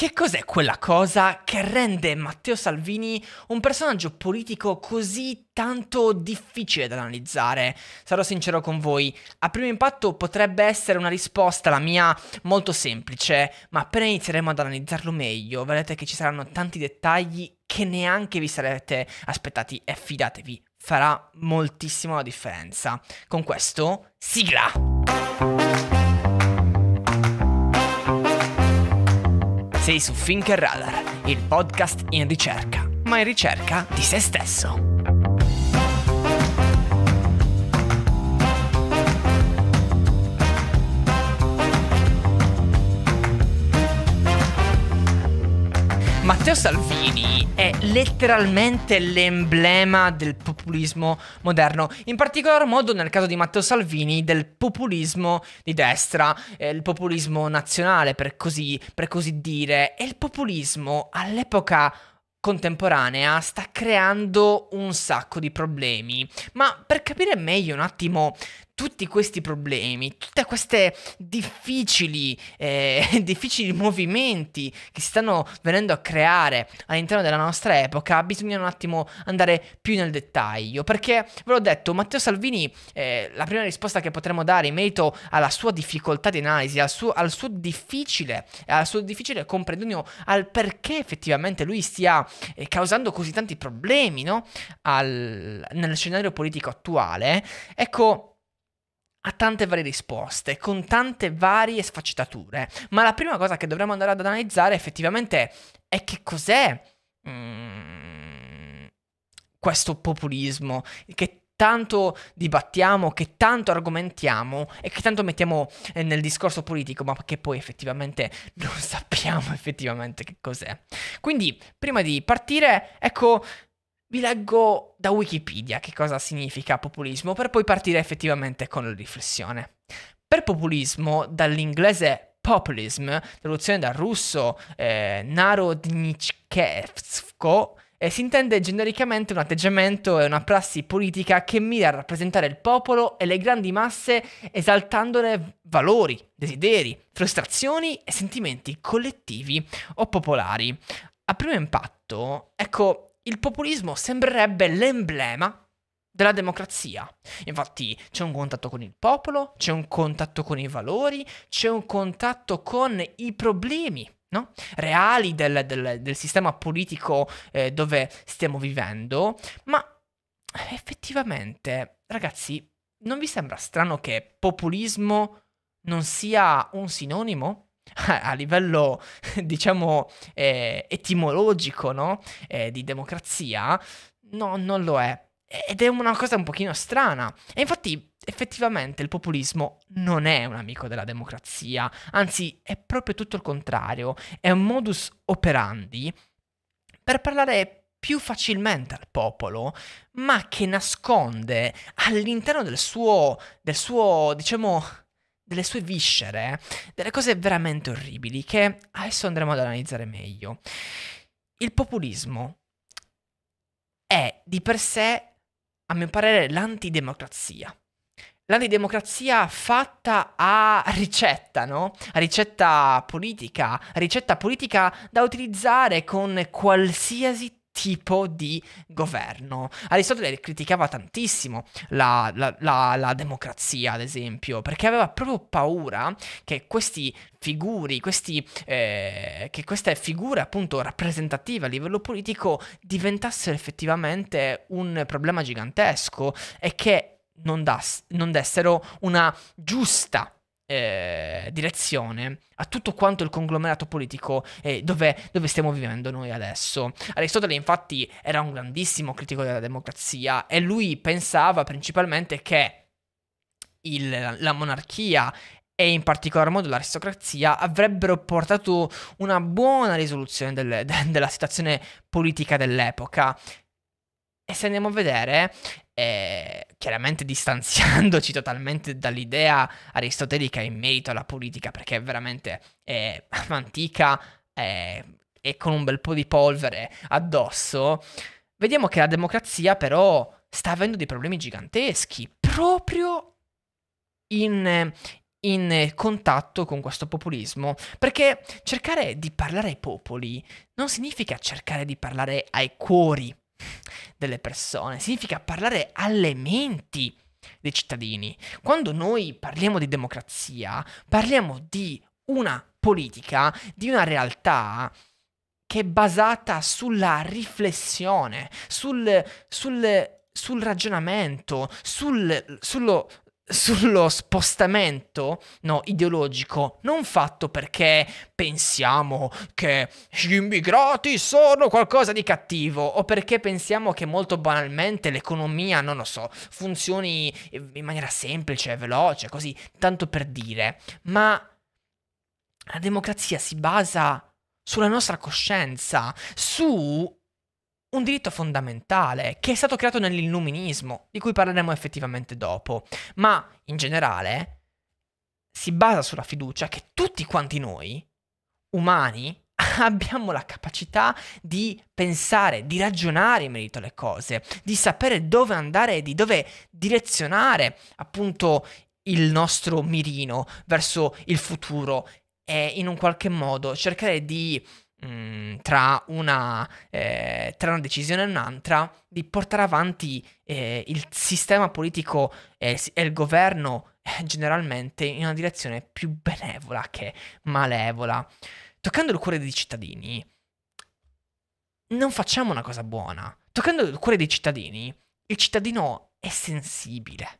Che cos'è quella cosa che rende Matteo Salvini un personaggio politico così tanto difficile da analizzare? Sarò sincero con voi, a primo impatto potrebbe essere una risposta, la mia, molto semplice, ma appena inizieremo ad analizzarlo meglio, vedrete che ci saranno tanti dettagli che neanche vi sarete aspettati e fidatevi, farà moltissimo la differenza. Con questo, sigla! Sei su Finker Radar, il podcast in ricerca, ma in ricerca di se stesso. Matteo Salvini è letteralmente l'emblema del populismo moderno, in particolar modo nel caso di Matteo Salvini del populismo di destra, eh, il populismo nazionale per così, per così dire, e il populismo all'epoca contemporanea sta creando un sacco di problemi, ma per capire meglio un attimo tutti questi problemi, tutte queste difficili, eh, difficili movimenti che si stanno venendo a creare all'interno della nostra epoca, bisogna un attimo andare più nel dettaglio, perché ve l'ho detto, Matteo Salvini, eh, la prima risposta che potremmo dare in merito alla sua difficoltà di analisi, al suo, al suo difficile, al suo difficile comprendimento, al perché effettivamente lui stia eh, causando così tanti problemi, no? Al, nello scenario politico attuale, ecco ha tante varie risposte, con tante varie sfaccettature, ma la prima cosa che dovremmo andare ad analizzare effettivamente è che cos'è mm, questo populismo che tanto dibattiamo, che tanto argomentiamo e che tanto mettiamo eh, nel discorso politico, ma che poi effettivamente non sappiamo effettivamente che cos'è. Quindi, prima di partire, ecco, vi leggo da Wikipedia che cosa significa populismo per poi partire effettivamente con la riflessione. Per populismo, dall'inglese populism, traduzione dal russo eh, narodnichkevsko, eh, si intende genericamente un atteggiamento e una prassi politica che mira a rappresentare il popolo e le grandi masse esaltandone valori, desideri, frustrazioni e sentimenti collettivi o popolari. A primo impatto, ecco, il populismo sembrerebbe l'emblema della democrazia. Infatti c'è un contatto con il popolo, c'è un contatto con i valori, c'è un contatto con i problemi no? reali del, del, del, sistema politico eh, dove stiamo vivendo, ma effettivamente, ragazzi, non vi sembra strano che populismo non sia un sinonimo? a, livello, diciamo, eh, etimologico, no? Eh, di democrazia, no, non lo è. Ed è una cosa un pochino strana. E infatti, effettivamente, il populismo non è un amico della democrazia, anzi, è proprio tutto il contrario. È un modus operandi per parlare più facilmente al popolo, ma che nasconde all'interno del suo, del suo diciamo, delle sue viscere, delle cose veramente orribili che adesso andremo ad analizzare meglio. Il populismo è di per sé, a mio parere, l'antidemocrazia. L'antidemocrazia fatta a ricetta, no? A ricetta politica, a ricetta politica da utilizzare con qualsiasi tipo di governo. Aristotele criticava tantissimo la, la, la, la, democrazia, ad esempio, perché aveva proprio paura che questi figuri, questi, eh, che queste figure appunto rappresentative a livello politico diventassero effettivamente un problema gigantesco e che non, das- non dessero una giusta eh, direzione a tutto quanto il conglomerato politico eh, dove, dove, stiamo vivendo noi adesso. Aristotele infatti era un grandissimo critico della democrazia e lui pensava principalmente che il, la monarchia e in particolar modo l'aristocrazia avrebbero portato una buona risoluzione del, de, della situazione politica dell'epoca. E se andiamo a vedere, eh, chiaramente distanziandoci totalmente dall'idea aristotelica in merito alla politica, perché è veramente eh, antica eh, e con un bel po' di polvere addosso, vediamo che la democrazia però sta avendo dei problemi giganteschi, proprio in, in contatto con questo populismo, perché cercare di parlare ai popoli non significa cercare di parlare ai cuori delle persone, significa parlare alle menti dei cittadini. Quando noi parliamo di democrazia, parliamo di una politica, di una realtà che è basata sulla riflessione, sul, sul, sul ragionamento, sul, sullo, sullo spostamento no, ideologico, non fatto perché pensiamo che gli immigrati sono qualcosa di cattivo o perché pensiamo che molto banalmente l'economia, non lo so, funzioni in maniera semplice, veloce, così, tanto per dire, ma la democrazia si basa sulla nostra coscienza, su un diritto fondamentale che è stato creato nell'illuminismo, di cui parleremo effettivamente dopo, ma in generale si basa sulla fiducia che tutti quanti noi, umani, abbiamo la capacità di pensare, di ragionare in merito alle cose, di sapere dove andare e di dove direzionare appunto il nostro mirino verso il futuro e in un qualche modo cercare di Mm, tra, una, eh, tra, una, decisione e un'altra di portare avanti eh, il sistema politico e il governo eh, generalmente in una direzione più benevola che malevola. Toccando il cuore dei cittadini, non facciamo una cosa buona. Toccando il cuore dei cittadini, il cittadino è sensibile.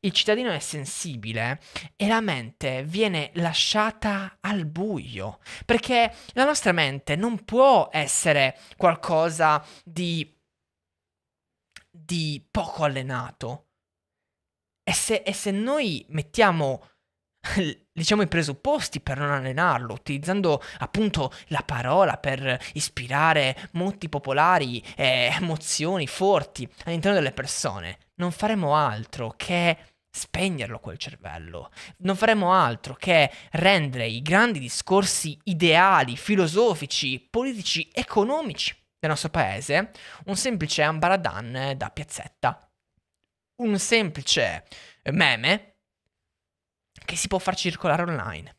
Il cittadino è sensibile e la mente viene lasciata al buio, perché la nostra mente non può essere qualcosa di, di poco allenato. E se, e se noi mettiamo diciamo i presupposti per non allenarlo, utilizzando appunto la parola per ispirare molti popolari eh, emozioni forti all'interno delle persone non faremo altro che spegnerlo quel cervello. Non faremo altro che rendere i grandi discorsi ideali, filosofici, politici, economici del nostro paese un semplice ambaradan da piazzetta. Un semplice meme che si può far circolare online.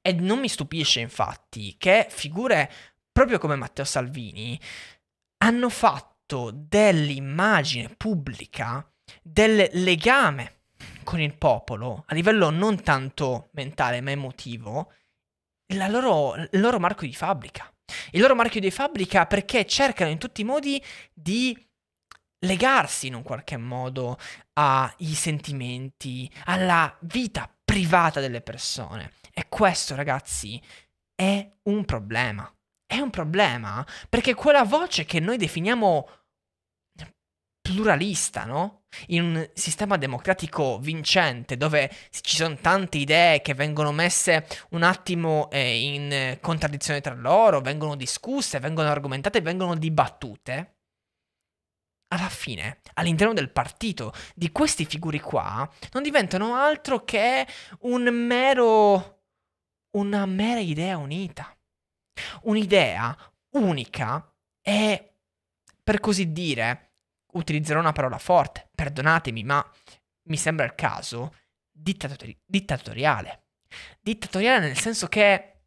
E non mi stupisce infatti che figure proprio come Matteo Salvini hanno fatto dell'immagine pubblica del legame con il popolo, a livello non tanto mentale ma emotivo, loro, il loro marchio di fabbrica. Il loro marchio di fabbrica perché cercano in tutti i modi di legarsi in un qualche modo ai sentimenti, alla vita privata delle persone. E questo, ragazzi, è un problema. È un problema perché quella voce che noi definiamo pluralista, no? In un sistema democratico vincente dove ci sono tante idee che vengono messe un attimo eh, in contraddizione tra loro, vengono discusse, vengono argomentate, vengono dibattute. Alla fine, all'interno del partito, di questi figuri qua non diventano altro che un mero. una mera idea unita. Un'idea unica è, per così dire, utilizzerò una parola forte, perdonatemi, ma mi sembra il caso dittatori- dittatoriale. Dittatoriale nel senso che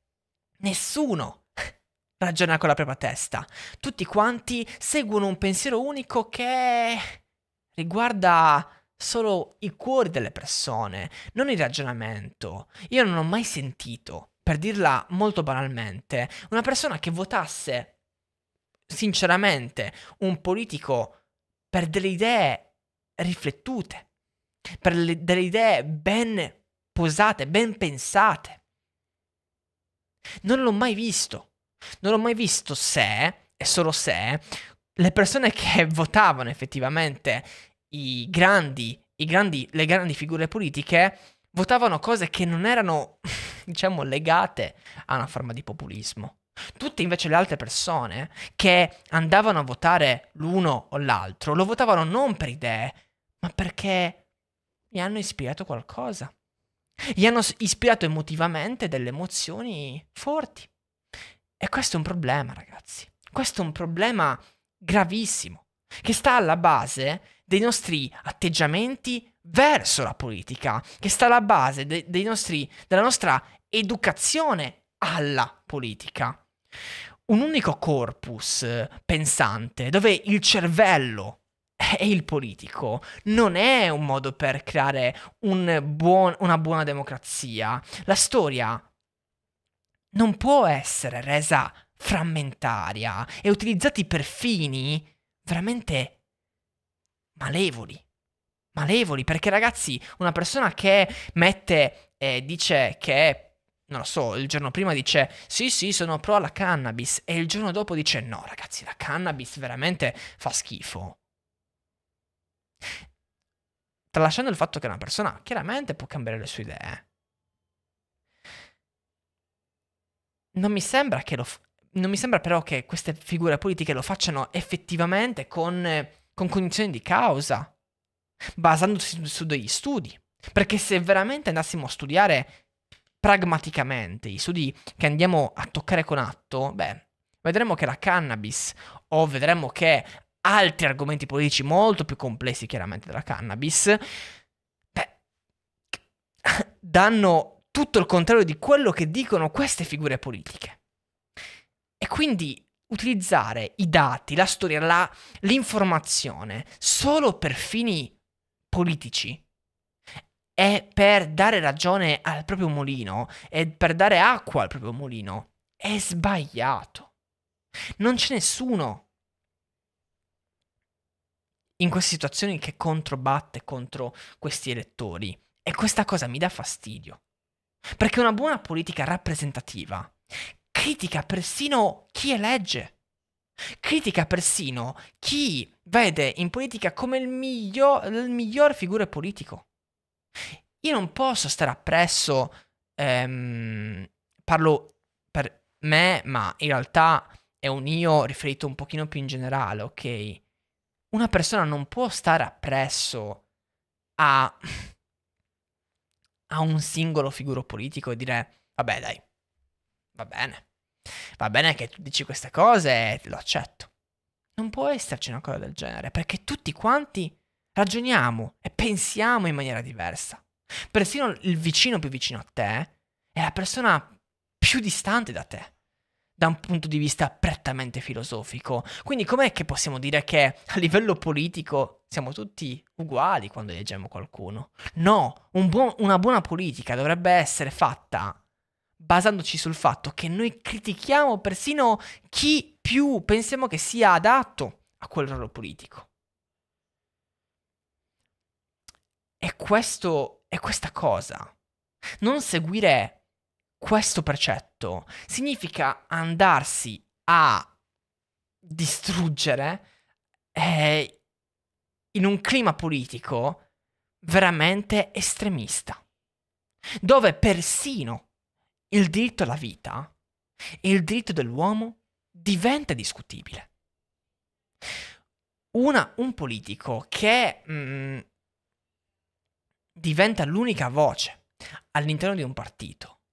nessuno ragiona con la propria testa, tutti quanti seguono un pensiero unico che riguarda solo i cuori delle persone, non il ragionamento. Io non ho mai sentito, per dirla molto banalmente, una persona che votasse sinceramente un politico per delle idee riflettute, per le, delle idee ben posate, ben pensate. Non l'ho mai visto. Non l'ho mai visto se, e solo se, le persone che votavano effettivamente i grandi, i grandi, le grandi figure politiche votavano cose che non erano, diciamo, legate a una forma di populismo. Tutte invece le altre persone che andavano a votare l'uno o l'altro lo votavano non per idee, ma perché gli hanno ispirato qualcosa. Gli hanno ispirato emotivamente delle emozioni forti. E questo è un problema, ragazzi. Questo è un problema gravissimo che sta alla base dei nostri atteggiamenti verso la politica, che sta alla base de- nostri, della nostra educazione alla politica un unico corpus eh, pensante dove il cervello e il politico non è un modo per creare un buon, una buona democrazia. La storia non può essere resa frammentaria e utilizzati per fini veramente malevoli. Malevoli, perché ragazzi, una persona che mette, eh, dice che non lo so, il giorno prima dice sì sì sono pro alla cannabis e il giorno dopo dice no ragazzi la cannabis veramente fa schifo. Tralasciando il fatto che una persona chiaramente può cambiare le sue idee. Non mi sembra, che f- non mi sembra però che queste figure politiche lo facciano effettivamente con, con cognizione di causa, basandosi su, su degli studi. Perché se veramente andassimo a studiare pragmaticamente, i studi che andiamo a toccare con atto, beh, vedremo che la cannabis o vedremo che altri argomenti politici molto più complessi chiaramente della cannabis, beh, danno tutto il contrario di quello che dicono queste figure politiche. E quindi utilizzare i dati, la storia, la, l'informazione solo per fini politici è per dare ragione al proprio mulino, è per dare acqua al proprio mulino. È sbagliato. Non c'è nessuno in queste situazioni che controbatte contro questi elettori. E questa cosa mi dà fastidio. Perché una buona politica rappresentativa critica persino chi elegge. Critica persino chi vede in politica come il, miglior, il miglior figura politico. Io non posso stare appresso, ehm, parlo per me, ma in realtà è un io riferito un pochino più in generale, ok? Una persona non può stare appresso a, a un singolo figuro politico e dire, vabbè dai, va bene, va bene che tu dici queste cose e lo accetto. Non può esserci una cosa del genere, perché tutti quanti ragioniamo e pensiamo in maniera diversa. Persino il vicino più vicino a te è la persona più distante da te, da un punto di vista prettamente filosofico. Quindi com'è che possiamo dire che a livello politico siamo tutti uguali quando leggiamo qualcuno? No, un buon, una buona politica dovrebbe essere fatta basandoci sul fatto che noi critichiamo persino chi più pensiamo che sia adatto a quel ruolo politico. è, questo, è questa cosa. Non seguire questo precetto significa andarsi a distruggere eh, in un clima politico veramente estremista, dove persino il diritto alla vita e il diritto dell'uomo diventa discutibile. Una, un politico che mh, mm, diventa l'unica voce all'interno di un partito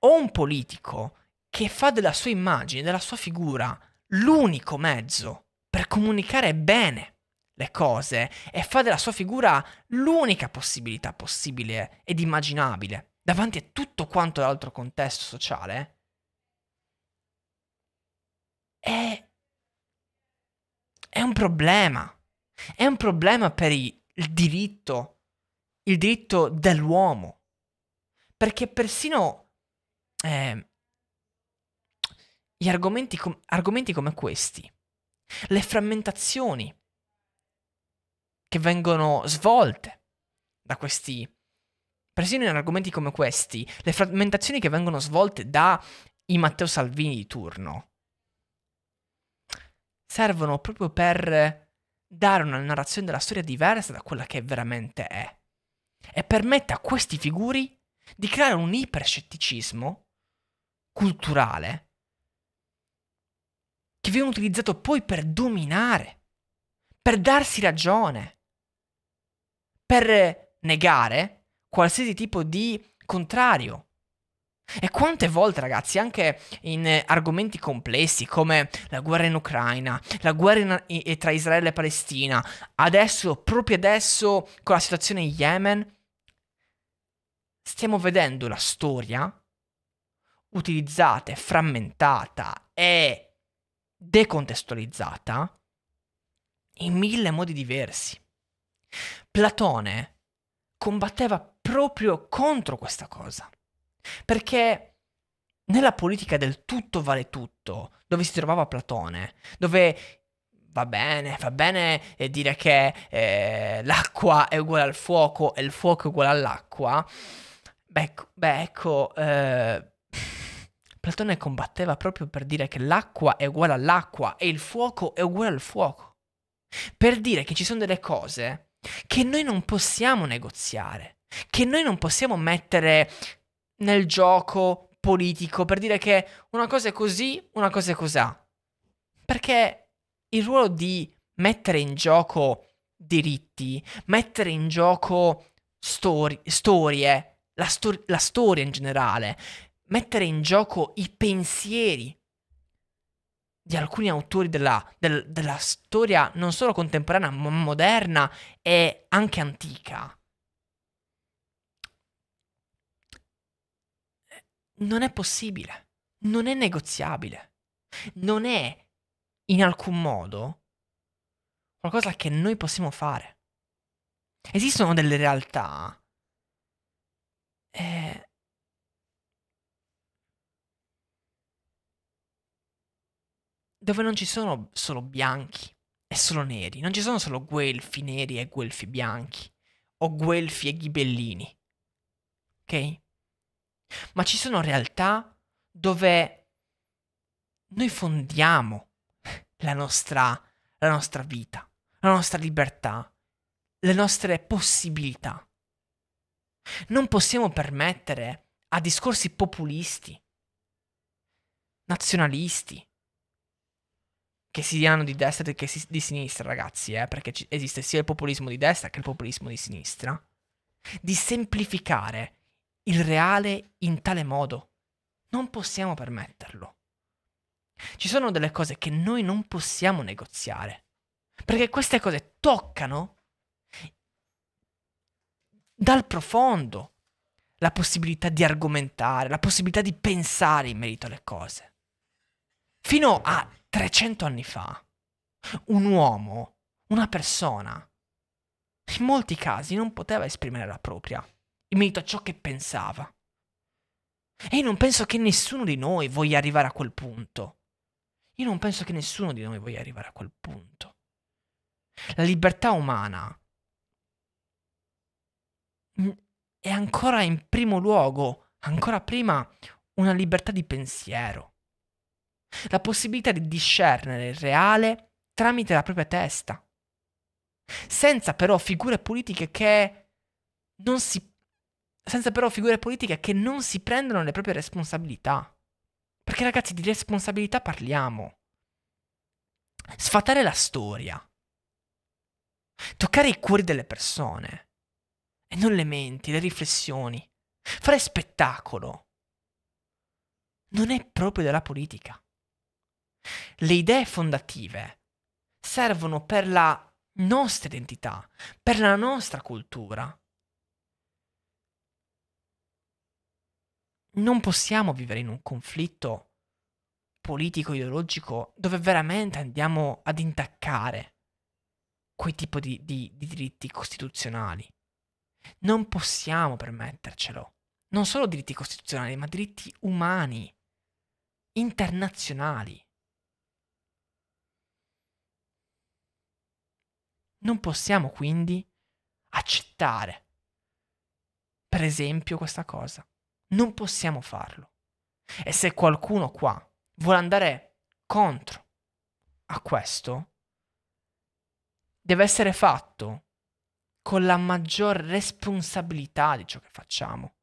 o un politico che fa della sua immagine, della sua figura, l'unico mezzo per comunicare bene le cose e fa della sua figura l'unica possibilità possibile ed immaginabile davanti a tutto quanto l'altro contesto sociale, è, è un problema. È un problema per il diritto il diritto dell'uomo. Perché persino eh, gli argomenti, com- argomenti come questi, le frammentazioni che vengono svolte da questi, persino in argomenti come questi, le frammentazioni che vengono svolte da i Matteo Salvini di turno, servono proprio per dare una narrazione della storia diversa da quella che veramente è e permette a questi figuri di creare un iperscetticismo culturale che viene utilizzato poi per dominare, per darsi ragione, per negare qualsiasi tipo di contrario e quante volte, ragazzi, anche in eh, argomenti complessi come la guerra in Ucraina, la guerra in, in, eh, tra Israele e Palestina, adesso, proprio adesso, con la situazione in Yemen, stiamo vedendo la storia utilizzata, frammentata e decontestualizzata in mille modi diversi. Platone combatteva proprio contro questa cosa. Perché nella politica del tutto vale tutto, dove si trovava Platone, dove va bene, va bene eh, dire che eh, l'acqua è uguale al fuoco e il fuoco è uguale all'acqua, beh, ecco, beh ecco, eh, Platone combatteva proprio per dire che l'acqua è uguale all'acqua e il fuoco è uguale al fuoco, per dire che ci sono delle cose che noi non possiamo negoziare, che noi non possiamo mettere nel gioco politico per dire che una cosa è così, una cosa è cos'ha. Perché il ruolo di mettere in gioco diritti, mettere in gioco stori- storie, la, stor- la storia in generale, mettere in gioco i pensieri di alcuni autori della, del, della storia non solo contemporanea ma moderna e anche antica. non è possibile, non è negoziabile, non è in alcun modo qualcosa che noi possiamo fare. Esistono delle realtà eh, dove non ci sono solo bianchi e solo neri, non ci sono solo guelfi neri e guelfi bianchi o guelfi e ghibellini. Ok? ma ci sono realtà dove noi fondiamo la nostra, la nostra vita, la nostra libertà, le nostre possibilità. Non possiamo permettere a discorsi populisti, nazionalisti, che si diano di destra che di sinistra, ragazzi, eh, perché esiste sia il populismo di destra che il populismo di sinistra, di semplificare il reale in tale modo. Non possiamo permetterlo. Ci sono delle cose che noi non possiamo negoziare, perché queste cose toccano dal profondo la possibilità di argomentare, la possibilità di pensare in merito alle cose. Fino a 300 anni fa, un uomo, una persona, in molti casi non poteva esprimere la propria in merito a ciò che pensava. E io non penso che nessuno di noi voglia arrivare a quel punto. Io non penso che nessuno di noi voglia arrivare a quel punto. La libertà umana è ancora in primo luogo, ancora prima, una libertà di pensiero. La possibilità di discernere il reale tramite la propria testa. Senza però figure politiche che non si senza però figure politiche che non si prendono le proprie responsabilità. Perché ragazzi, di responsabilità parliamo. Sfatare la storia. Toccare i cuori delle persone. E non le menti, le riflessioni. Fare spettacolo. Non è proprio della politica. Le idee fondative servono per la nostra identità, per la nostra cultura, non possiamo vivere in un conflitto politico-ideologico dove veramente andiamo ad intaccare quei tipi di, di, di, diritti costituzionali. Non possiamo permettercelo. Non solo diritti costituzionali, ma diritti umani, internazionali. Non possiamo quindi accettare, per esempio, questa cosa. Non possiamo farlo. E se qualcuno qua vuole andare contro a questo, deve essere fatto con la maggior responsabilità di ciò che facciamo.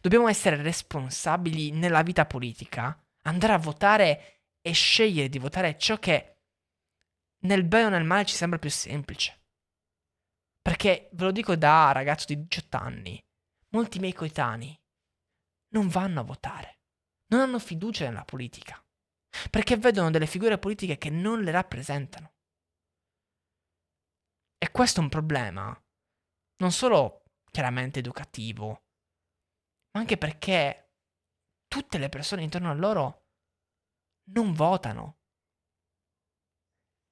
Dobbiamo essere responsabili nella vita politica, andare a votare e scegliere di votare ciò che nel bene o nel male ci sembra più semplice. Perché ve lo dico da ragazzo di 18 anni, molti miei coetanei non vanno a votare, non hanno fiducia nella politica, perché vedono delle figure politiche che non le rappresentano. E questo è un problema, non solo chiaramente educativo, ma anche perché tutte le persone intorno a loro non votano,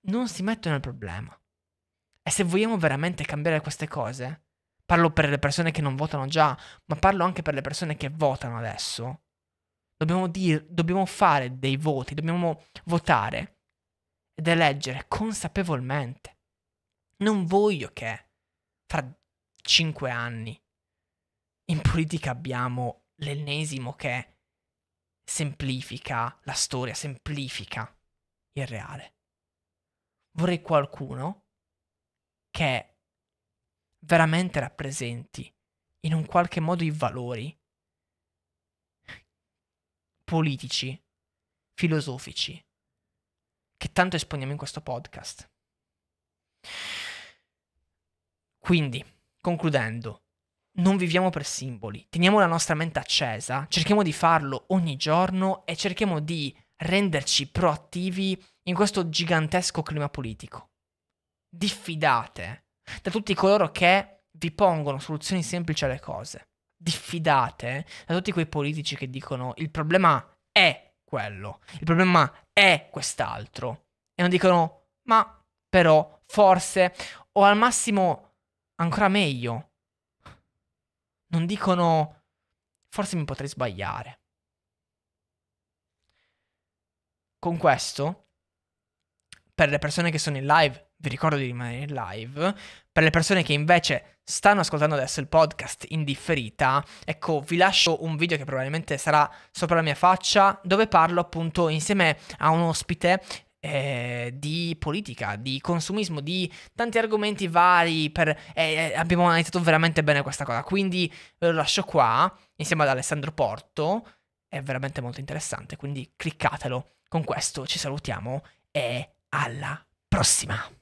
non si mettono al problema. E se vogliamo veramente cambiare queste cose, parlo per le persone che non votano già, ma parlo anche per le persone che votano adesso. Dobbiamo, dir, dobbiamo fare dei voti, dobbiamo votare ed eleggere consapevolmente. Non voglio che fra cinque anni in politica abbiamo l'ennesimo che semplifica la storia, semplifica il reale. Vorrei qualcuno che veramente rappresenti in un qualche modo i valori politici, filosofici, che tanto esponiamo in questo podcast. Quindi, concludendo, non viviamo per simboli, teniamo la nostra mente accesa, cerchiamo di farlo ogni giorno e cerchiamo di renderci proattivi in questo gigantesco clima politico. Diffidate da tutti coloro che vi pongono soluzioni semplici alle cose. Diffidate eh, da tutti quei politici che dicono il problema è quello, il problema è quest'altro. E non dicono ma però forse o al massimo ancora meglio. Non dicono forse mi potrei sbagliare. Con questo, per le persone che sono in live vi ricordo di rimanere in live. Per le persone che invece stanno ascoltando adesso il podcast in differita, ecco, vi lascio un video che probabilmente sarà sopra la mia faccia, dove parlo appunto insieme a un ospite eh, di politica, di consumismo, di tanti argomenti vari. Per, eh, eh abbiamo analizzato veramente bene questa cosa. Quindi ve lo lascio qua insieme ad Alessandro Porto. È veramente molto interessante. Quindi cliccatelo. Con questo ci salutiamo e alla prossima.